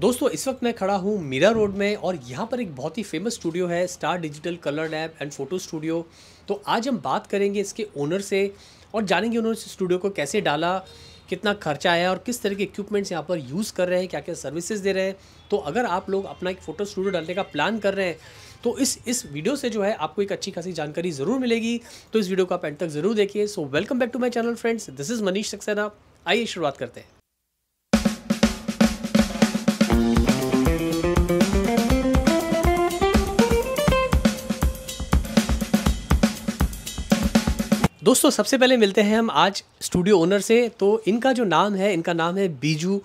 दोस्तों इस वक्त मैं खड़ा हूँ मीरा रोड में और यहाँ पर एक बहुत ही फेमस स्टूडियो है star digital colour lab and photo studio तो आज हम बात करेंगे इसके ओनर से और जानेंगे उन्होंने स्टूडियो को कैसे डाला कितना खर्चा आया और किस तरह के इक्विपमेंट्स यहाँ पर यूज़ कर रहे हैं क्या क्या सर्विसेज दे रहे हैं तो अगर आप लोग अपना एक फ़ोटो स्टूडियो डालने का प्लान कर रहे हैं तो इस इस वीडियो से जो है आपको एक अच्छी खासी जानकारी ज़रूर मिलेगी तो इस वीडियो को आप एंड तक ज़रूर देखिए so welcome back to my channel friends this is Manish Saxena आइए शुरुआत करते हैं दोस्तों सबसे पहले मिलते हैं हम आज स्टूडियो ओनर से तो इनका जो नाम है इनका नाम है बीजू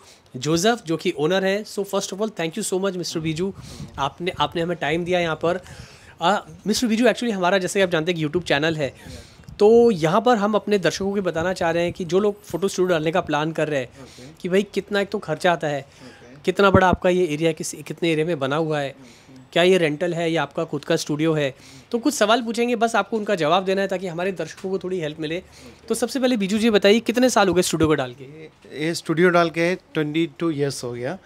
जोसेफ जो कि ओनर है so first of all thank you so much mister Biju आपने आपने हमें टाइम दिया यहाँ पर मिस्टर बीजू एक्चुअली हमारा जैसे आप जानते हैं कि यूट्यूब चैनल है तो यहाँ पर हम अपने दर्शकों को बताना चाह रहे हैं कि जो लोग फ़ोटो स्टूडियो डालने का प्लान कर रहे हैं okay. कि भाई कितना एक तो खर्चा आता है okay. कितना बड़ा आपका ये एरिया किस कितने एरिया में बना हुआ है क्या ये रेंटल है या आपका खुद का स्टूडियो है तो कुछ सवाल पूछेंगे बस आपको उनका जवाब देना है ताकि हमारे दर्शकों को थोड़ी हेल्प मिले तो सबसे पहले बीजू जी बताइए कितने साल हो गए स्टूडियो को डाल के ये स्टूडियो डाल के ट्वेंटी टू ईयर्स हो गया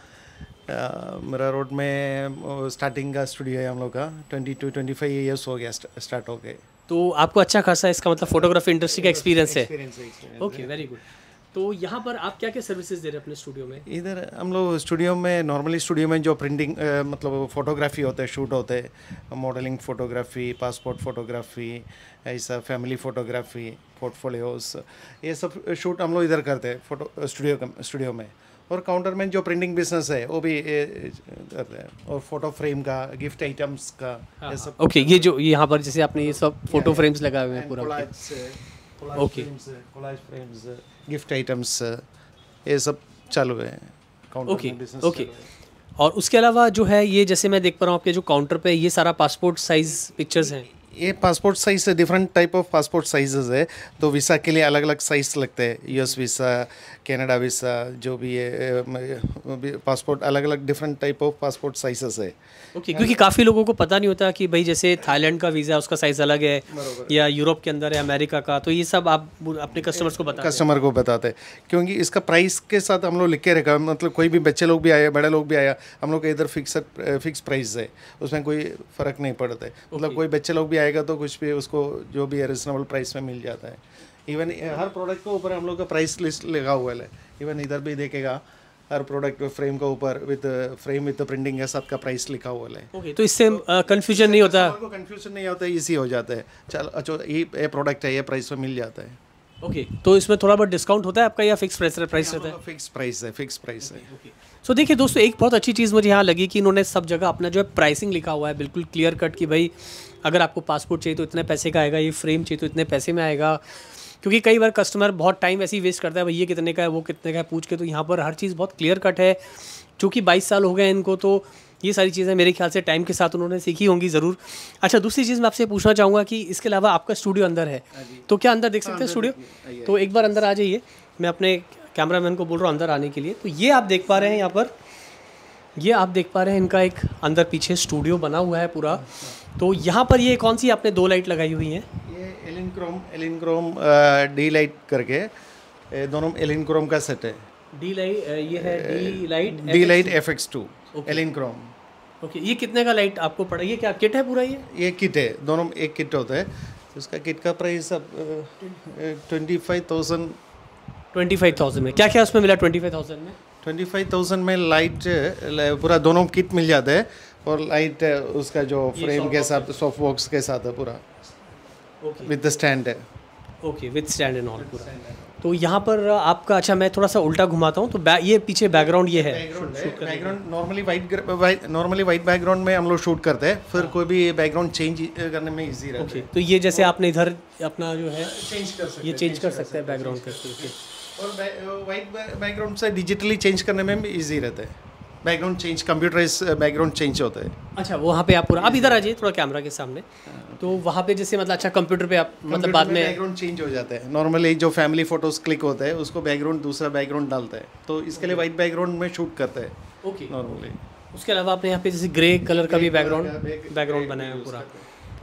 मेरा रोड में स्टार्टिंग का स्टूडियो है हम लोग का twenty two twenty five years हो गया स्टार्ट हो गए तो आपको अच्छा खासा इसका मतलब फोटोग्राफी इंडस्ट्री का एक्सपीरियंस है ओके वेरी गुड तो यहाँ पर आप क्या क्या सर्विसेज दे रहे हैं अपने स्टूडियो में इधर हम लोग स्टूडियो में नॉर्मली स्टूडियो में जो प्रिंटिंग मतलब फोटोग्राफी होते हैं शूट होते हैं मॉडलिंग फोटोग्राफी पासपोर्ट फोटोग्राफी ऐसा फैमिली फोटोग्राफी पोर्टफोलियोस ये सब शूट हम लोग इधर करते हैं फोटो स्टूडियो स्टूडियो में और काउंटर में जो प्रिंटिंग बिजनेस है वो भी करते हैं और फोटो फ्रेम का गिफ्ट आइटम्स का हाँ, ये हाँ। सब ओके ये जो यहाँ पर जैसे आपने ये सब फोटो फ्रेम्स लगाए हुए हैं पूरा ओके फ्रेम्स गिफ्ट आइटम्स ये सब हुए हैं ओके ओके और उसके अलावा जो है ये जैसे मैं देख पा रहा हूँ आपके जो काउंटर पे ये सारा पासपोर्ट साइज पिक्चर्स हैं ये पासपोर्ट साइज़ से different type of passport sizes है तो वीसा के लिए अलग अलग साइज़ लगते हैं यूएस वीसा कनाडा वीसा जो भी है पासपोर्ट अलग अलग different type of passport sizes है ओके okay, क्योंकि काफ़ी लोगों को पता नहीं होता कि भाई जैसे थाईलैंड का वीज़ा उसका साइज़ अलग है या यूरोप के अंदर है अमेरिका का तो ये सब आप अपने कस्टमर्स को बता कस्टमर को बताते हैं क्योंकि इसका प्राइस के साथ हम लोग लिख के रखा मतलब कोई भी बच्चे लोग भी आया बड़े लोग भी आया हम लोग का इधर फिक्स फिक्स प्राइस है उसमें कोई फ़र्क नहीं पड़ता है मतलब कोई बच्चे लोग भी आया जाएगा तो कुछ भी उसको जो भी है रिजनेबल प्राइस में मिल जाता है इवन हर प्रोडक्ट के ऊपर हम लोग का प्राइस लिस्ट लगा हुआ है इवन इधर भी देखेगा हर प्रोडक्ट फ्रेम के ऊपर विद फ्रेम विद प्रिंटिंग के साथ का प्राइस लिखा हुआ है okay, तो इससे कंफ्यूजन uh, नहीं होता है कन्फ्यूजन नहीं होता है ईजी हो जाता है चल अच्छा ये प्रोडक्ट है ये प्राइस में मिल जाता है ओके okay, तो इसमें थोड़ा बहुत डिस्काउंट होता है आपका या फिक्स प्राइस प्राइस रहता है फिक्स प्राइस है फिक्स प्राइस है सो देखिए दोस्तों एक बहुत अच्छी चीज़ मुझे यहाँ लगी कि इन्होंने सब जगह अपना जो है प्राइसिंग लिखा हुआ है बिल्कुल क्लियर कट कि भाई अगर आपको पासपोर्ट चाहिए तो इतने पैसे का आएगा ये फ्रेम चाहिए तो इतने पैसे में आएगा क्योंकि कई बार कस्टमर बहुत टाइम ऐसे ही वेस्ट करता है भैया कितने का है वो कितने का है पूछ के तो यहाँ पर हर चीज़ बहुत क्लियर कट है चूँकि बाईस साल हो गए इनको तो ये सारी चीज़ें मेरे ख्याल से टाइम के साथ उन्होंने सीखी होंगी ज़रूर अच्छा दूसरी चीज़ मैं आपसे पूछना चाहूँगा कि इसके अलावा आपका स्टूडियो अंदर है हाँ तो क्या अंदर देख हाँ, सकते हैं स्टूडियो तो एक बार अंदर आ जाइए मैं अपने कैमरामैन को बोल रहा हूँ अंदर आने के लिए तो ये आप देख पा रहे हैं यहाँ पर ये आप देख पा रहे हैं इनका एक अंदर पीछे स्टूडियो बना हुआ है पूरा तो यहाँ पर ये कौन सी आपने दो लाइट लगाई हुई है ये Elinchrom Elinchrom D light करके दोनों एलिन क्रोम का सेट है डी लाइट ये है D light D light F X two Elinchrom okay ये कितने का लाइट आपको पड़ा ये क्या किट है पूरा ये ये किट है दोनों एक किट होता है उसका किट का प्राइस अब twenty five thousand twenty five thousand में क्या क्या उसमें मिला ट्वेंटी फाइव थाउजेंड में ट्वेंटी फाइव थाउजेंड में लाइट पूरा दोनों किट मिल जाता है और लाइट उसका जो फ्रेम के साथ सॉफ्ट बॉक्स के साथ है पूरा विद स्टैंड है okay with stand and all पूरा तो यहाँ पर आपका अच्छा मैं थोड़ा सा उल्टा घुमाता हूँ तो ये पीछे बैकग्राउंड ये है background normally white normally white background में हम लोग शूट करते हैं फिर हाँ। कोई भी बैकग्राउंड चेंज करने में इजी रहता है तो ये जैसे आपने इधर अपना जो है चेंज कर सकते ये चेंज कर सकते हैं बैकग्राउंड करके और वाइट बैकग्राउंड से डिजिटली चेंज करने में भी ईजी रहता है background change computerise background change होता है अच्छा वहाँ पे आप पूरा आप इधर आ जाइए थोड़ा कैमरा के सामने हाँ। तो वहाँ पे जैसे मतलब अच्छा कंप्यूटर पे आप मतलब बाद में, बैकग्राउंड चेंज हो जाता है नॉर्मली जो फैमिली फोटोज क्लिक होता है उसको बैकग्राउंड दूसरा बैकग्राउंड डालता है तो इसके लिए वाइट बैकग्राउंड में शूट करता है ओके नॉर्मली उसके अलावा आपने यहाँ पे जैसे ग्रे कलर का भी बैकग्राउंड बैकग्राउंड बनाया पूरा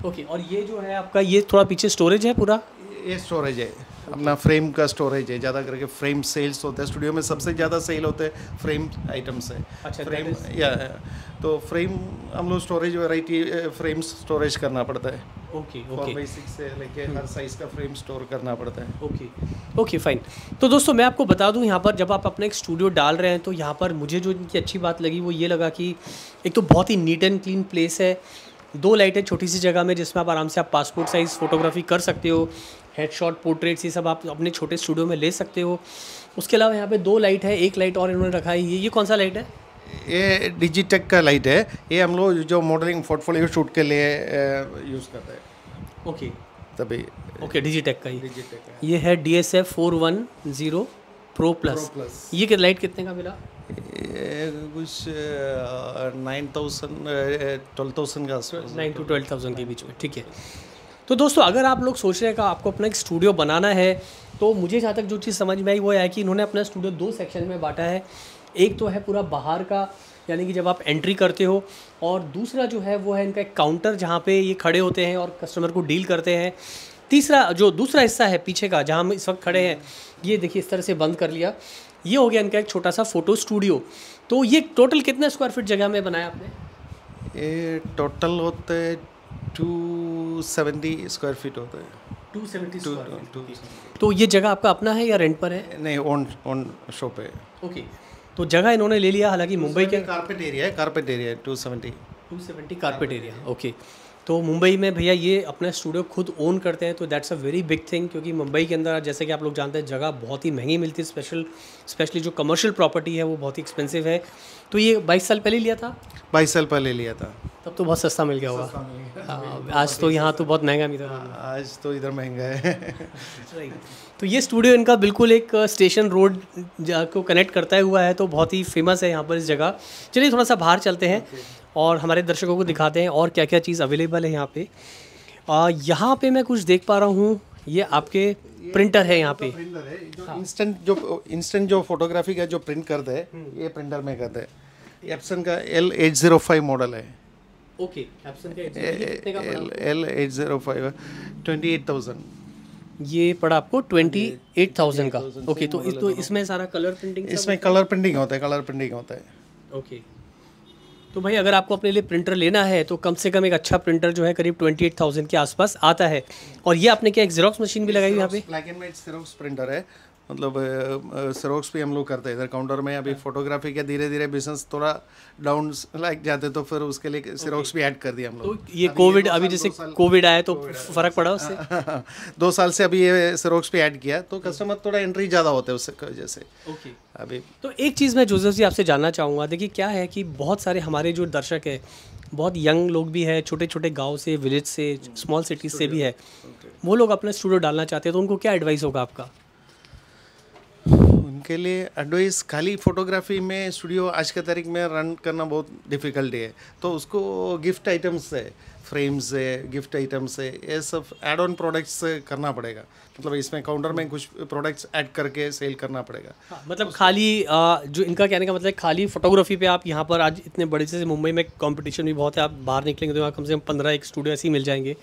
ओके और ये जो है आपका ये थोड़ा पीछे स्टोरेज है पूरा ये स्टोरेज है अपना फ्रेम का स्टोरेज है ज़्यादा करके फ्रेम सेल्स होते हैं स्टूडियो में सबसे ज़्यादा सेल होते हैं फ्रेम आइटम से अच्छा, फ्रेम या तो फ्रेम हम लोग स्टोरेज वैरायटी फ्रेम्स स्टोरेज करना पड़ता है ओके ओके बेसिक से लेके hmm. हर साइज़ का फ्रेम स्टोर करना पड़ता है ओके ओके फाइन तो दोस्तों मैं आपको बता दूं यहाँ पर जब आप अपना एक स्टूडियो डाल रहे हैं तो यहाँ पर मुझे जो इनकी अच्छी बात लगी वो ये लगा कि एक तो बहुत ही नीट एंड क्लीन प्लेस है दो लाइटें छोटी सी जगह में जिसमें आप आराम से आप पासपोर्ट साइज़ फ़ोटोग्राफी कर सकते हो हेडशॉट पोर्ट्रेट्स ये सब आप अपने छोटे स्टूडियो में ले सकते हो उसके अलावा यहाँ पे दो लाइट है एक लाइट और इन्होंने रखा है ये ये कौन सा लाइट है ये डिजिटेक का लाइट है ये हम लोग जो मॉडलिंग पोर्टफोलियो शूट के लिए यूज़ करते हैं ओके तभी ओके डिजिटेक का ही डिजिटेक ये है D S F four one zero pro plus ये कि लाइट कितने का मिला कुछ नाइन थाउजेंड ट्वेल्व थाउजेंड का नाइन टू ट्वेल्व थाउजेंड के बीच में ठीक है तो दोस्तों अगर आप लोग सोच रहे हैं कि आपको अपना एक स्टूडियो बनाना है तो मुझे जहाँ तक जो चीज़ समझ में आई वो है कि इन्होंने अपना स्टूडियो दो सेक्शन में बांटा है एक तो है पूरा बाहर का यानी कि जब आप एंट्री करते हो और दूसरा जो है वो है इनका एक काउंटर जहाँ पे ये खड़े होते हैं और कस्टमर को डील करते हैं तीसरा जो दूसरा हिस्सा है पीछे का जहाँ हम इस वक्त खड़े हैं ये देखिए इस तरह से बंद कर लिया ये हो गया इनका एक छोटा सा फ़ोटो स्टूडियो तो ये टोटल कितना स्क्वायर फीट जगह में बनाया आपने ये टोटल होते टू 270 स्क्वायर फीट होता है 270 तो ये जगह आपका अपना है या रेंट पर है नहीं ओन ओन शॉप है ओके तो जगह इन्होंने ले लिया हालांकि मुंबई के कारपेट एरिया है कारपेट एरिया है two seventy two seventy carpet area okay तो मुंबई में भैया ये अपना स्टूडियो खुद ओन करते हैं तो that's a very big thing क्योंकि मुंबई के अंदर जैसे कि आप लोग जानते हैं जगह बहुत ही महंगी मिलती है स्पेशल स्पेशली जो कमर्शियल प्रॉपर्टी है वो बहुत ही एक्सपेंसिव है तो ये बाईस साल पहले लिया था बाईस साल पहले लिया था तब तो बहुत सस्ता मिल गया होगा हाँ, आज तो यहाँ तो बहुत महंगा मिल रहा हाँ, आज तो इधर महंगा है तो ये स्टूडियो इनका बिल्कुल एक स्टेशन रोड को कनेक्ट करता है हुआ है तो बहुत ही फेमस है यहाँ पर इस जगह चलिए थोड़ा सा बाहर चलते हैं और हमारे दर्शकों को दिखाते हैं और क्या क्या चीज़ अवेलेबल है यहाँ पे यहाँ पे मैं कुछ देख पा रहा हूँ ये आपके प्रिंटर है यहाँ पे इंस्टेंट जो इंस्टेंट जो फोटोग्राफी का जो प्रिंट कर दे ये प्रिंटर में कर दे एप्सन का L eight zero five model है ओके एप्सन का L L eight zero five twenty eight thousand ये पड़ा आपको ट्वेंटी एट थाउजेंड का ओके तो, तो इसमें सारा कलर प्रिंटिंग इसमें कलर प्रिंटिंग होता है कलर प्रिंटिंग होता है ओके तो भाई अगर आपको अपने लिए प्रिंटर लेना है तो कम से कम एक अच्छा प्रिंटर जो है करीब ट्वेंटी एट थाउजेंड के आसपास आता है और ये आपने क्या एक जेरोक्स मशीन भी लगाई यहाँ पे black and white xerox printer है मतलब सरोक्स भी हम लोग करते हैं इधर काउंटर में अभी फोटोग्राफी के धीरे धीरे बिजनेस थोड़ा डाउन लाइक जाते तो फिर उसके लिए सरोक्स भी ऐड कर दिया हम लोग तो ये कोविड अभी, जैसे कोविड आया तो फर्क पड़ा उससे दो साल से अभी ये सरोक्स भी ऐड किया तो कस्टमर थोड़ा एंट्री ज़्यादा होते हैं उसकी वजह से अभी तो एक चीज़ मैं जोसेफ जी आपसे जानना चाहूँगा देखिए क्या है कि बहुत सारे हमारे जो दर्शक है बहुत यंग लोग भी है छोटे छोटे गांव से विलेज से स्मॉल hmm. सिटीज से भी है वो लोग अपना स्टूडियो डालना चाहते हैं तो उनको क्या एडवाइस होगा आपका उनके लिए एडवाइस खाली फोटोग्राफी में स्टूडियो आज के तारीख में रन करना बहुत डिफ़िकल्ट है तो उसको गिफ्ट आइटम्स है फ्रेम्स है गिफ्ट आइटम्स है ये सब एड ऑन प्रोडक्ट्स करना पड़ेगा मतलब इसमें काउंटर में कुछ प्रोडक्ट्स ऐड करके सेल करना पड़ेगा हाँ, मतलब खाली आ, जो इनका कहने का मतलब खाली फोटोग्राफी पे आप यहाँ पर आज इतने बड़े से मुंबई में कंपटीशन भी बहुत है आप बाहर निकलेंगे तो यहाँ कम से कम पंद्रह एक स्टूडियो ऐसे ही मिल जाएंगे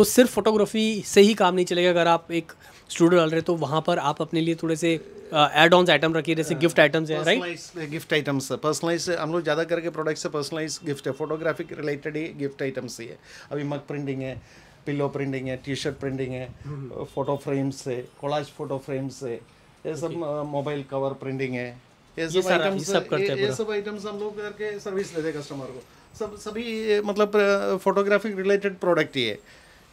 तो सिर्फ फोटोग्राफी से ही काम नहीं चलेगा अगर आप एक स्टूडियो डाल रहे तो वहाँ पर आप अपने लिए थोड़े से एड ऑन आइटम रखिए जैसे गिफ्ट हाँ, आइटम्स हैं राइट गिफ्ट आइटम्स पर्सनलाइज हम लोग ज़्यादा करके प्रोडक्ट से पर्सनलाइज गिफ्ट है फोटोग्राफी रिलेटेड ही गिफ्ट आइटम्स ही है अभी मग प्रिंटिंग है पिलो प्रिंटिंग है टी शर्ट प्रिंटिंग है फोटो फ्रेम्स हम्म। है कोलाज फोटो फ्रेम्स है ये सब मोबाइल कवर प्रिंटिंग है ये सब आइटम्स सब करते हैं ये सब आइटम्स हम लोग करके सर्विस देते कस्टमर को सब सभी मतलब फोटोग्राफिक रिलेटेड प्रोडक्ट ही है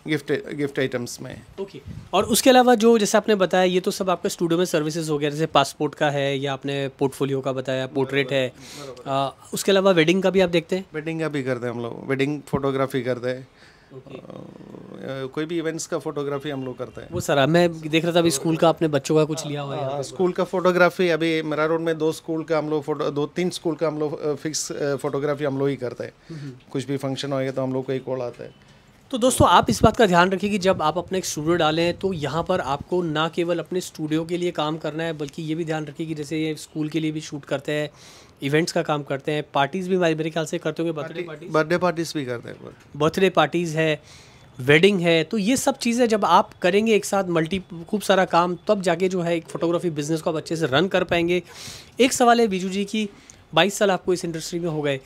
गिफ्ट गिफ्ट आइटम्स में ओके okay. और उसके अलावा जो जैसे आपने बताया ये तो सब आपके स्टूडियो में सर्विसेज हो गया जैसे पासपोर्ट का है या आपने पोर्टफोलियो का बताया पोर्ट्रेट है आ, उसके अलावा वेडिंग का भी आप देखते हैं वेडिंग का भी करते हैं हम लोग वेडिंग फोटोग्राफी करते हैं Okay. कोई भी इवेंट्स का फोटोग्राफी हम लोग करते हैं वो सर मैं देख रहा था अभी स्कूल का आपने बच्चों का कुछ लिया हुआ है स्कूल हाँ, का फोटोग्राफी अभी मेरा रोड में दो स्कूल का हम लोग फोटो दो तीन स्कूल का हम लोग फिक्स फोटोग्राफी हम लोग ही करते हैं हम्म, हम्म। कुछ भी फंक्शन होएगा तो हम लोग को ही कॉल आता है तो दोस्तों आप इस बात का ध्यान रखिए कि जब आप अपना एक स्टूडियो डालें तो यहाँ पर आपको ना केवल अपने स्टूडियो के लिए काम करना है बल्कि ये भी ध्यान रखिए कि जैसे ये स्कूल के लिए भी शूट करते हैं इवेंट्स का काम करते हैं पार्टीज़ भी मेरे ख्याल से करते होंगे बर्थडे पार्टी बर्थडे पार्टीज़ भी करते हैं बर्थडे पार्टीज़ है वेडिंग है तो ये सब चीज़ें जब आप करेंगे एक साथ मल्टी खूब सारा काम तब जाके जो है एक फ़ोटोग्राफी बिज़नेस को आप अच्छे से रन कर पाएंगे एक सवाल है बीजू जी की बाईस साल आपको इस इंडस्ट्री में हो गए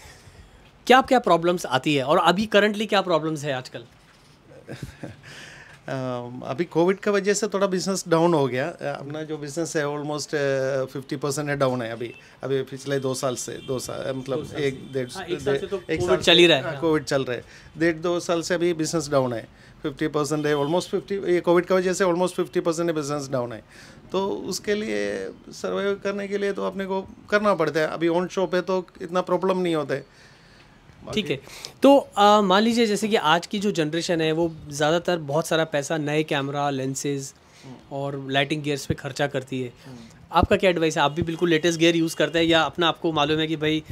क्या क्या प्रॉब्लम्स आती है और अभी करंटली क्या प्रॉब्लम्स है आजकल अभी कोविड की वजह से थोड़ा बिजनेस डाउन हो गया अपना जो बिजनेस है ऑलमोस्ट फिफ्टी परसेंट डाउन है अभी अभी पिछले दो साल से दो मतलब साल मतलब एक डेढ़ हाँ, एक साल तो चल ही रहा है कोविड हाँ, हाँ। चल रहा है डेढ़ दो साल से अभी बिजनेस डाउन है फिफ्टी परसेंट है ऑलमोस्ट फिफ्टी ये कोविड की वजह से almost fifty percent business down है तो उसके लिए सर्वाइव करने के लिए तो अपने को करना पड़ता है अभी ऑन शॉप है तो इतना प्रॉब्लम नहीं होता है ठीक है तो मान लीजिए जैसे कि आज की जो जनरेशन है वो ज़्यादातर बहुत सारा पैसा नए कैमरा हम्म। लेंसेज और लाइटिंग गियर्स पे खर्चा करती है हम्म। आपका क्या एडवाइस है आप भी बिल्कुल लेटेस्ट गियर यूज़ करते हैं या अपना आपको मालूम है कि भाई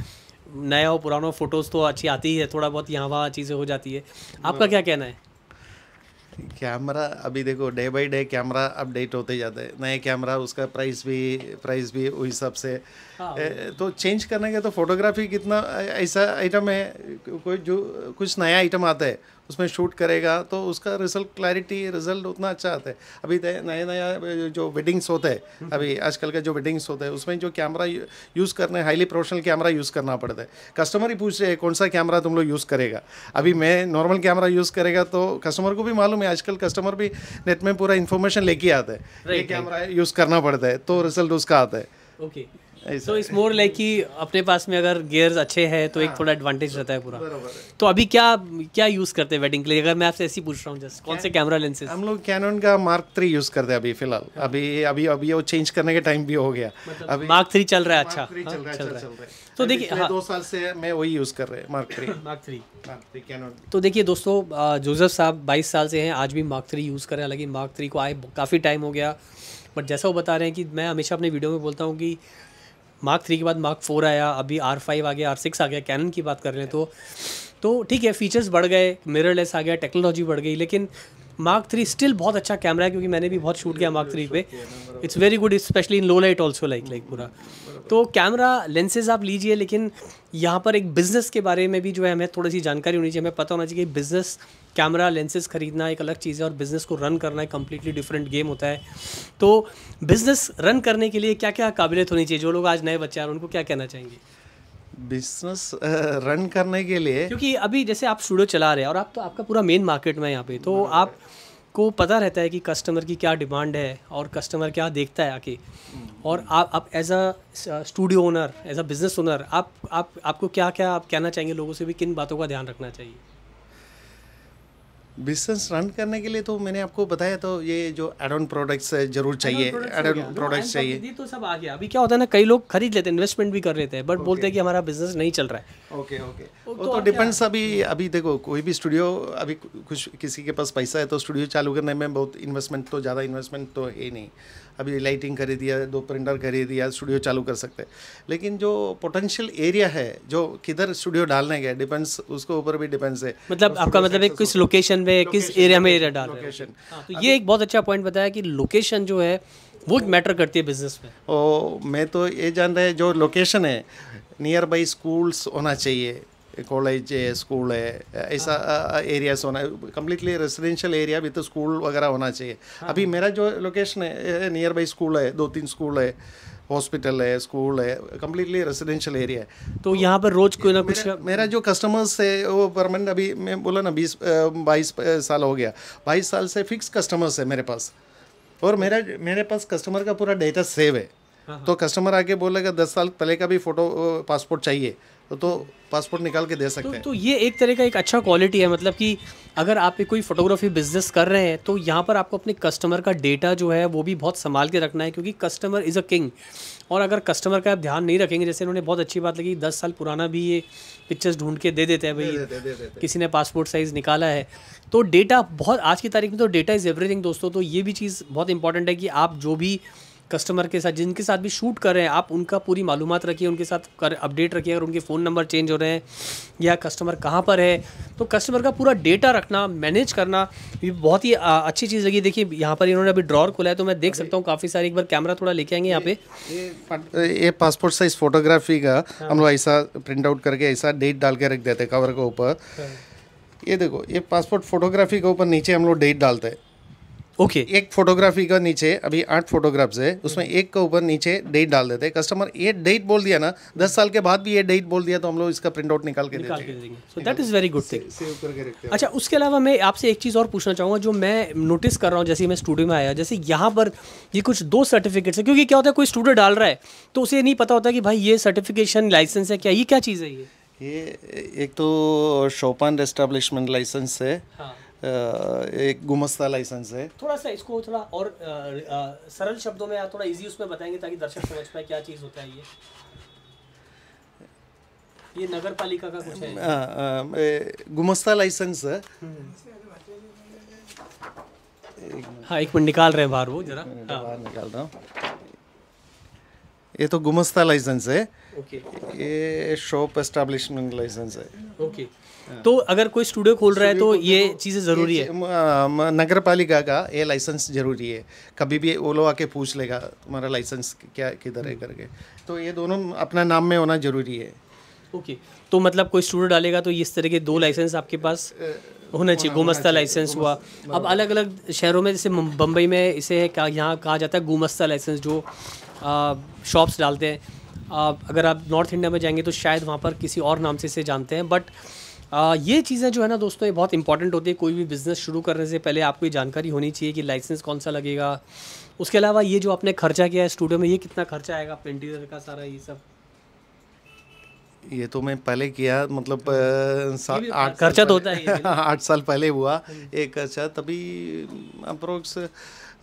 नया हो पुराना फ़ोटोज़ तो अच्छी आती है थोड़ा बहुत यहाँ वहाँ चीज़ें हो जाती है आपका क्या कहना है कैमरा अभी देखो day by day camera update होते जाते हैं नए कैमरा उसका प्राइस भी प्राइस भी उस हिसाब से हाँ। तो चेंज करने का तो फोटोग्राफी कितना ऐसा आइटम है कोई जो कुछ नया आइटम आता है उसमें शूट करेगा तो उसका रिजल्ट क्लैरिटी रिजल्ट उतना अच्छा आता है अभी नए नया जो वेडिंग्स होते हैं अभी आजकल के जो वेडिंग्स होते हैं उसमें जो कैमरा यूज़ करना है हाईली प्रोफेशनल कैमरा यूज़ करना पड़ता है कस्टमर ही पूछ रहे हैं कौन सा कैमरा तुम लोग यूज़ करेगा अभी मैं नॉर्मल कैमरा यूज़ करेगा तो कस्टमर को भी मालूम है आजकल कस्टमर भी नेट में पूरा इन्फॉर्मेशन लेके आता है ये कैमरा यूज़ करना पड़ता है तो रिजल्ट उसका आता है ओके okay. तो इट्स मोर लाइक कि अपने पास में अगर गियर्स अच्छे हैं तो एक हाँ। थोड़ा एडवांटेज रहता है पूरा तो अभी क्या क्या यूज़ करते हैं वेडिंग के लिए अगर मैं आपसे ऐसी पूछ रहा हूँ जस्ट कौन से कैमरा लेंसेज हम लोग कैनन का मार्क थ्री यूज़ करते हैं अभी फिलहाल हाँ। अभी अभी अभी वो चेंज करने के टाइम भी हो गया मतलब अभी मार्क थ्री चल रहा है अच्छा, हाँ, अच्छा चल रहा है तो देखिए दो साल से मैं वही यूज़ कर रहे हैं Mark three Mark three Canon तो देखिए दोस्तों जोसेफ साहब बाईस साल से हैं आज भी मार्क थ्री यूज़ कर रहे हैं हालांकि मार्क थ्री को आए काफ़ी टाइम हो गया बट जैसा वो बता रहे हैं कि मैं हमेशा अपने वीडियो में बोलता हूँ कि मार्क थ्री के बाद मार्क फोर आया अभी आर फाइव आ गया आर सिक्स आ गया कैनन की बात कर रहे हैं तो तो ठीक है फीचर्स बढ़ गए मिररलेस आ गया टेक्नोलॉजी बढ़ गई लेकिन मार्क थ्री स्टिल बहुत अच्छा कैमरा है क्योंकि मैंने भी बहुत शूट किया मार्क थ्री पे it's very good specially in low light also like like पूरा तो कैमरा लेंसेज आप लीजिए लेकिन यहाँ पर एक बिज़नेस के बारे में भी जो है हमें थोड़ी सी जानकारी होनी चाहिए हमें पता होना चाहिए कि बिज़नेस कैमरा लेंसेज खरीदना एक अलग चीज़ है और बिज़नेस को रन करना एक कम्प्लीटली डिफरेंट गेम होता है तो बिज़नेस रन करने के लिए क्या क्या काबिलियत होनी चाहिए जो लोग आज नए बच्चे हैं उनको क्या कहना चाहेंगे बिजनेस रन uh, करने के लिए क्योंकि अभी जैसे आप स्टूडियो चला रहे हैं और आप तो आपका पूरा मेन मार्केट में यहाँ पे तो हाँ। आप को पता रहता है कि कस्टमर की क्या डिमांड है और कस्टमर क्या देखता है आके हम्म। और आप आप as a studio owner as a business owner आप आप आपको क्या क्या आप कहना चाहेंगे लोगों से भी किन बातों का ध्यान रखना चाहिए बिजनेस रन करने के लिए तो मैंने आपको बताया तो ये जो एड ऑन प्रोडक्ट्स जरूर चाहिए एड ऑन प्रोडक्ट्स चाहिए तो सब आ गया अभी क्या होता है ना कई लोग खरीद लेते हैं इन्वेस्टमेंट भी कर लेते हैं बट बोलते हैं कि हमारा बिजनेस नहीं चल रहा है ओके ओके तो डिपेंड्स अभी अभी देखो कोई भी स्टूडियो अभी कुछ किसी के पास पैसा है तो स्टूडियो चालू करने में बहुत इन्वेस्टमेंट तो ज़्यादा इन्वेस्टमेंट तो है नहीं अभी लाइटिंग खरीदी दिया दो प्रिंटर खरीदी दिया स्टूडियो चालू कर सकते हैं लेकिन जो पोटेंशियल एरिया है जो किधर स्टूडियो डालने के डिपेंड्स उसके ऊपर भी डिपेंड्स है मतलब आपका मतलब है किस लोकेशन में किस एरिया में एरिया डाल लोकेशन हाँ, तो ये एक बहुत अच्छा पॉइंट बताया कि लोकेशन जो है वो मैटर करती है बिजनेस में ओ मैं तो ये जान रहा है जो लोकेशन है नियर बाई स्कूल्स होना चाहिए कॉलेज स्कूल है ऐसा एरियाज होना कम्प्लीटली रेजिडेंशियल एरिया भी तो स्कूल वगैरह होना चाहिए अभी मेरा जो लोकेशन है नियर बाई स्कूल है दो तीन स्कूल है हॉस्पिटल है स्कूल है कम्प्लीटली रेजिडेंशियल एरिया है तो यहाँ पर रोज कोई ना कुछ मेरा, मेरा जो कस्टमर्स है वो परमानेंट अभी मैं बोला ना बीस बाईस साल हो गया बाईस साल से फिक्स कस्टमर्स है मेरे पास और मेरा मेरे पास कस्टमर का पूरा डेटा सेव है हाँ, हाँ। तो कस्टमर आके बोलेगा दस साल पहले का भी फोटो पासपोर्ट चाहिए तो, तो पासपोर्ट निकाल के दे सकते तो, हैं तो ये एक तरह का एक अच्छा क्वालिटी है मतलब कि अगर आप कोई फोटोग्राफी बिजनेस कर रहे हैं तो यहाँ पर आपको अपने कस्टमर का डेटा जो है वो भी बहुत संभाल के रखना है क्योंकि कस्टमर इज़ अ किंग और अगर कस्टमर का आप ध्यान नहीं रखेंगे जैसे उन्होंने बहुत अच्छी बात लगी दस साल पुराना भी ये पिक्चर्स ढूंढ के दे देते हैं भाई दे दे, दे, दे, किसी ने पासपोर्ट साइज़ निकाला है तो डेटा बहुत आज की तारीख में तो डेटा इज़ एवरीथिंग दोस्तों तो ये भी चीज़ बहुत इंपॉर्टेंट है कि आप जो भी कस्टमर के साथ जिनके साथ भी शूट कर रहे हैं आप उनका पूरी मालूम रखिए उनके साथ कर अपडेट रखिए अगर उनके फ़ोन नंबर चेंज हो रहे हैं या कस्टमर कहाँ पर है तो कस्टमर का पूरा डेटा रखना मैनेज करना ये बहुत ही अच्छी चीज़ लगी देखिए यहाँ पर इन्होंने अभी ड्रॉर खोला है तो मैं देख सकता हूँ काफ़ी सारी एक बार कैमरा थोड़ा लेके आएंगे यहाँ पे ये पासपोर्ट साइज़ फोटोग्राफी का हाँ। हम लोग ऐसा प्रिंट आउट करके ऐसा डेट डाल के रख देते हैं कवर के ऊपर हाँ। ये देखो ये पासपोर्ट फोटोग्राफी के ऊपर नीचे हम लोग डेट डालते हैं ओके okay. एक फोटोग्राफी का नीचे अभी आठ फोटोग्राफ्स है उसमें एक के ऊपर नीचे डेट डाल देते हैं कस्टमर ये डेट बोल दिया ना दस साल के बाद भी ये डेट बोल दिया तो हम लोग इसका प्रिंट आउट निकाल के निकाल that is very good thing अच्छा उसके अलावा मैं आपसे एक चीज़ और पूछना चाहूँगा जो मैं नोटिस कर रहा हूँ जैसे मैं स्टूडियो में आया जैसे यहाँ पर ये कुछ दो सर्टिफिकेट्स है क्योंकि क्या होता है कोई स्टूडेंट डाल रहा है तो उसे नहीं पता होता कि भाई ये सर्टिफिकेशन लाइसेंस है क्या ये क्या चीज़ है ये ये एक तो शोपान एस्टेब्लिशमेंट लाइसेंस है हाँ एक गुमस्ता लाइसेंस है थोड़ा सा इसको थोड़ा और सरल शब्दों में या थोड़ा इजी उसमें बताएंगे ताकि दर्शक समझ पाए क्या चीज़ होता है ये ये नगर पालिका का कुछ है आ, गुमस्ता लाइसेंस है हाँ एक मिनट निकाल रहे हैं बाहर वो जरा बाहर निकाल रहा हूँ ये तो गुमस्ता लाइसेंस है ओके ये शॉप एस्टेब्लिशमेंट लाइसेंस है ओके तो अगर कोई स्टूडियो खोल रहा है तो ये चीज़ें ज़रूरी है नगर पालिका का ये लाइसेंस ज़रूरी है कभी भी वो लोग आके पूछ लेगा तुम्हारा लाइसेंस क्या किधर है करके तो ये दोनों अपना नाम में होना ज़रूरी है ओके तो मतलब कोई स्टूडियो डालेगा तो इस तरह के दो लाइसेंस आपके पास होना चाहिए गुमस्ता लाइसेंस हुआ अब हाँ। अलग अलग शहरों में जैसे बम्बई में इसे यहाँ कहा जाता है गुमस्ता लाइसेंस जो शॉप्स डालते हैं अगर आप नॉर्थ इंडिया में जाएंगे तो शायद वहाँ पर किसी और नाम से इसे जानते हैं बट ये चीज़ें जो है ना दोस्तों ये बहुत इंपॉर्टेंट होती है कोई भी बिज़नेस शुरू करने से पहले आपको ये जानकारी होनी चाहिए कि लाइसेंस कौन सा लगेगा उसके अलावा ये जो आपने खर्चा किया है स्टूडियो में ये कितना खर्चा आएगा पेंटिंग का सारा ये सब ये तो मैं पहले किया मतलब तो आठ खर्चा तो होता है आठ साल पहले हुआ हम्म। एक खर्चा तभी अप्रोक्स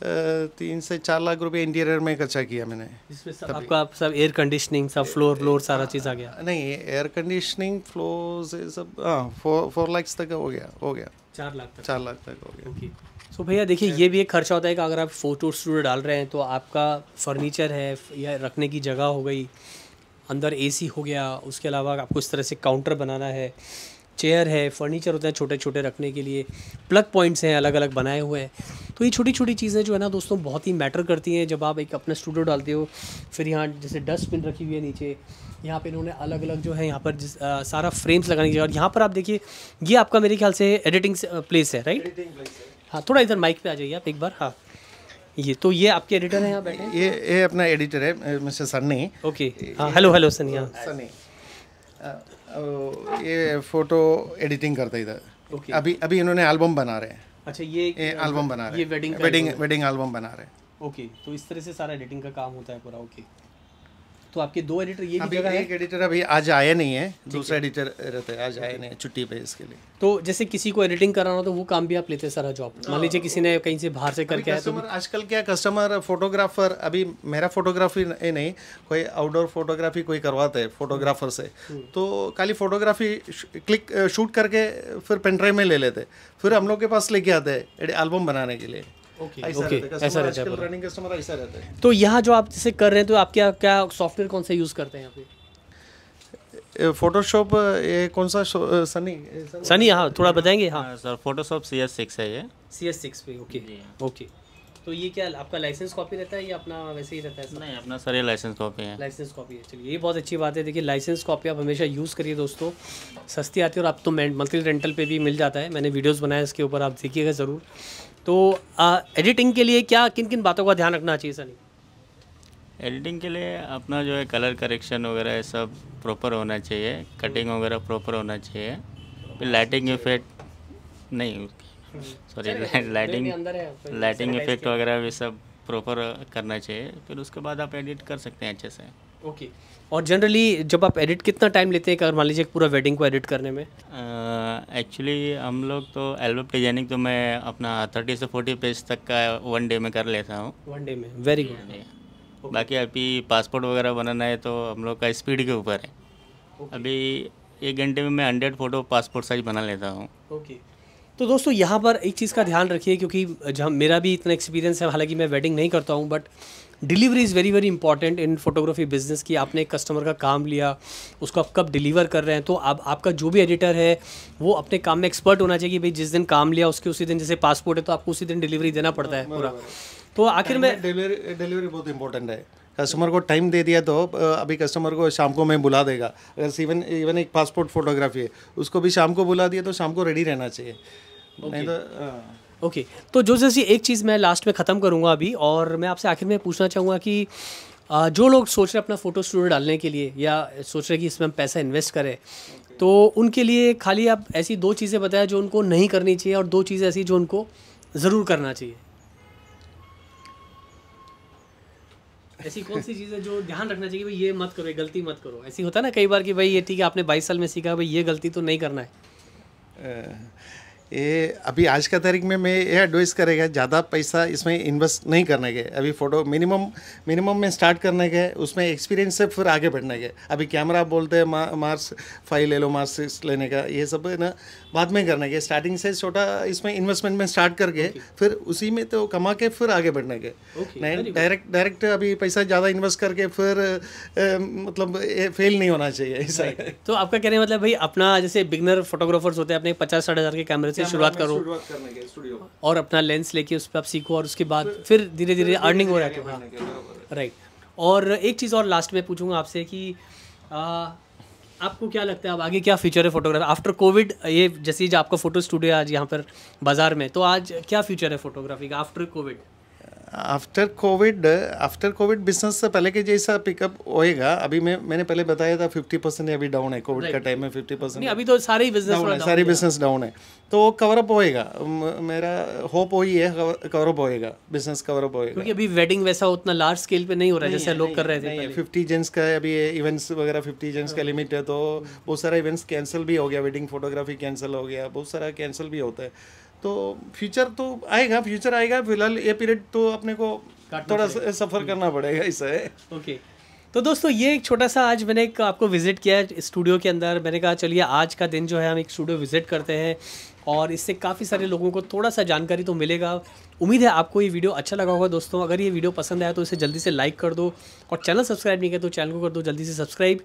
तीन से चार लाख रुपए इंटीरियर में खर्चा किया मैंने इसमें आपको आप सब एयर कंडीशनिंग सब फ्लोर फ्लोर सारा चीज़ आ गया नहीं एयर कंडीशनिंग फ्लोर से सब हाँ फोर फोर तक हो गया हो गया चार लाख तक चार लाख तक हो गया तो सो भैया देखिए ये भी एक खर्चा होता है कि अगर आप फोटो स्टूडियो डाल रहे हैं तो आपका फर्नीचर है या रखने की जगह हो गई अंदर एसी हो गया उसके अलावा आपको इस तरह से काउंटर बनाना है चेयर है फर्नीचर होता है छोटे छोटे रखने के लिए प्लग पॉइंट्स हैं अलग अलग बनाए हुए हैं तो ये छोटी छोटी चीज़ें जो है ना दोस्तों बहुत ही मैटर करती हैं जब आप एक अपना स्टूडियो डालते हो फिर यहाँ जैसे डस्टबिन रखी हुई है नीचे यहाँ पे इन्होंने अलग अलग जो है यहाँ पर जिस आ, सारा फ्रेम्स लगाने की और यहाँ पर आप देखिए ये आपका मेरे ख्याल से एडिटिंग प्लेस है राइट हाँ थोड़ा इधर माइक पर आ जाइए आप एक बार हाँ ये तो ये आपके एडिटर हैं यहाँ बैठे ये ये अपना एडिटर है मिस्टर सन्नी ओके हाँ हेलो हेलो सनी हाँ सनी ये फोटो एडिटिंग करता इधर okay. अभी अभी इन्होंने एल्बम बना रहे हैं अच्छा ये एल्बम बना रहे हैं वेडिंग वेडिंग वेडिंग एल्बम बना रहे हैं ओके तो इस तरह से सारा एडिटिंग का काम होता है पूरा ओके तो आपके दो एडिटर ये भी एक एडिटर अभी आज आया नहीं है दूसरा एडिटर रहता है आज आया नहीं है छुट्टी पे इसके लिए तो जैसे किसी को एडिटिंग कराना तो वो काम भी आप लेते हैं सारा जॉब मान लीजिए किसी ने कहीं से बाहर से करके आया तो आजकल क्या कस्टमर फोटोग्राफर अभी मेरा फोटोग्राफी नहीं कोई आउटडोर फोटोग्राफी कोई करवाते हैं फोटोग्राफर से हम्म। तो खाली फोटोग्राफी क्लिक शूट करके फिर पेनड्राइव में ले लेते फिर हम लोग के पास लेके आते हैं एल्बम बनाने के लिए ओके ऐसा रहता है रनिंग कस्टमर ऐसा रहता है तो यहाँ जो आप जैसे कर रहे हैं तो आप क्या क्या सॉफ्टवेयर कौन सा यूज़ करते हैं यहाँ पे फोटोशॉप ये कौन सा सनी सनी हाँ थोड़ा बताएंगे हाँ sir Photoshop C S six है ये सी एस सिक्स पे ओके ओके हाँ। तो ये क्या आपका लाइसेंस कॉपी रहता है या अपना वैसे ही रहता है नहीं अपना सर ये लाइसेंस कॉपी है लाइसेंस कॉपी है चलिए ये बहुत अच्छी बात है देखिए लाइसेंस कॉपी आप हमेशा यूज़ करिए दोस्तों सस्ती आती है और आप तो मंथली रेंटल पे भी मिल जाता है मैंने वीडियोज़ बनाए इसके ऊपर आप देखिएगा ज़रूर तो एडिटिंग के लिए क्या किन किन बातों का ध्यान रखना चाहिए सनी एडिटिंग के लिए अपना जो है कलर करेक्शन वगैरह ये सब प्रॉपर होना चाहिए कटिंग वगैरह प्रॉपर होना चाहिए फिर लाइटिंग इफेक्ट नहीं सॉरी लाइटिंग लाइटिंग इफेक्ट वगैरह भी सब प्रॉपर करना चाहिए फिर उसके बाद आप एडिट कर सकते हैं अच्छे से ओके okay. और जनरली जब आप एडिट कितना टाइम लेते हैं अगर मान लीजिए पूरा वेडिंग को एडिट करने में एक्चुअली uh, हम लोग तो एल्बम डिजाइनिंग तो मैं अपना थर्टी से फोर्टी पेज तक का वन डे में कर लेता हूँ वन डे में वेरी गुड okay. बाकी अभी पासपोर्ट वगैरह बनाना है तो हम लोग का स्पीड के ऊपर है okay. अभी एक घंटे में मैं हंड्रेड फोटो पासपोर्ट साइज बना लेता हूँ ओके तो दोस्तों यहाँ पर एक चीज़ का ध्यान रखिए क्योंकि जहाँ मेरा भी इतना एक्सपीरियंस है हालांकि मैं वेडिंग नहीं करता हूँ but delivery is very very important in photography business कि आपने एक कस्टमर का काम लिया उसको आप कब डिलीवर कर रहे हैं तो आप आपका जो भी एडिटर है वो अपने काम में एक्सपर्ट होना चाहिए कि भाई जिस दिन काम लिया उसके उसी दिन जैसे पासपोर्ट है तो आपको उसी दिन डिलीवरी देना पड़ता है पूरा तो आखिर में डिलीवरी डिलीवरी बहुत इंपॉर्टेंट है कस्टमर को टाइम दे दिया तो अभी कस्टमर को शाम को मैं बुला देगा अगर इवन इवन एक पासपोर्ट फोटोग्राफी है उसको भी शाम को बुला दिया तो शाम को रेडी रहना चाहिए okay. नहीं तो आ, ओके okay. तो जो जैसे एक चीज़ मैं लास्ट में ख़त्म करूँगा अभी और मैं आपसे आखिर में पूछना चाहूँगा कि जो लोग सोच रहे अपना फ़ोटो स्टूडियो डालने के लिए या सोच रहे कि इसमें हम पैसा इन्वेस्ट करें तो उनके लिए खाली आप ऐसी दो चीज़ें बताएं जो उनको नहीं करनी चाहिए और दो चीज़ें ऐसी जो उनको ज़रूर करना चाहिए ऐसी कौन सी चीज़ें जो ध्यान रखना चाहिए भाई ये मत करो गलती मत करो ऐसी होता है ना कई बार कि भाई ये ठीक है आपने बाईस साल में सीखा भाई ये गलती तो नहीं करना है ये अभी आज का तारीख में मैं ये एडवाइस करेगा ज़्यादा पैसा इसमें इन्वेस्ट नहीं करने के अभी फ़ोटो मिनिमम मिनिमम में स्टार्ट करने के उसमें एक्सपीरियंस से फिर आगे बढ़ने के अभी कैमरा बोलते हैं मा, मार्क्स फाइव ले लो मार्स सिक्स लेने का ये सब ना बाद में करने के स्टार्टिंग से छोटा इसमें इन्वेस्टमेंट में स्टार्ट करके okay. फिर उसी में तो कमा के फिर आगे बढ़ने के okay, नहीं डायरेक्ट डायरेक्ट अभी पैसा ज़्यादा इन्वेस्ट करके फिर मतलब फेल नहीं होना चाहिए ऐसा तो आपका कहने मतलब भाई अपना जैसे बिगनर फोटोग्राफर्स होते हैं अपने पचास साठ हज़ार के कैमरे से शुरुआत करो और अपना लेंस लेके उस पर आप सीखो और उसके बाद फिर धीरे धीरे अर्निंग हो रहा है हाँ। राइट और एक चीज़ और लास्ट में पूछूंगा आपसे कि आपको क्या लगता है अब आगे क्या फ्यूचर है फोटोग्राफी आफ्टर कोविड ये जैसे आपका फोटो स्टूडियो आज यहाँ पर बाज़ार में तो आज क्या फ्यूचर है फोटोग्राफी का after COVID after COVID after COVID business से पहले के जैसा पिकअप होएगा अभी मैं मैंने पहले बताया था फिफ्टी परसेंट अभी डाउन है कोविड का टाइम में फिफ्टी परसेंट अभी तो सारे बिजनेस डाउन है सारे बिजनेस डाउन है तो वो कवर अप होएगा मेरा होप वही है कवर अप होएगा बिजनेस कवर अप होएगा क्योंकि अभी वेडिंग वैसा उतना लार्ज स्केल पे नहीं हो रहा है जैसे लोग कर रहे थे फिफ्टी जेंट्स का अभी इवेंट्स वगैरह फिफ्टी जेंट्स का लिमिट है तो बहुत सारा इवेंट्स कैंसिल भी हो गया वेडिंग फोटोग्राफी कैंसिल हो गया बहुत सारा कैंसिल भी होता है तो फ्यूचर तो आएगा फ्यूचर आएगा फिलहाल ये पीरियड तो अपने को थोड़ा सफ़र हम्म। करना पड़ेगा इसे ओके तो दोस्तों ये एक छोटा सा आज मैंने एक आपको विज़िट किया स्टूडियो के अंदर मैंने कहा चलिए आज का दिन जो है हम एक स्टूडियो विज़िट करते हैं और इससे काफ़ी सारे लोगों को थोड़ा सा जानकारी तो मिलेगा उम्मीद है आपको ये वीडियो अच्छा लगा होगा दोस्तों अगर ये वीडियो पसंद आया तो इसे जल्दी से लाइक कर दो और चैनल सब्सक्राइब नहीं किया तो चैनल को कर दो जल्दी से सब्सक्राइब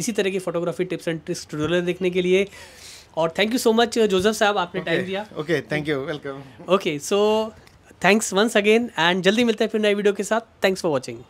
इसी तरह की photography tips and tricks tutorial देखने के लिए और thank you so much Joseph साहब आपने टाइम okay, दिया okay thank you welcome okay so thanks once again and जल्दी मिलते हैं फिर नए वीडियो के साथ थैंक्स फॉर वॉचिंग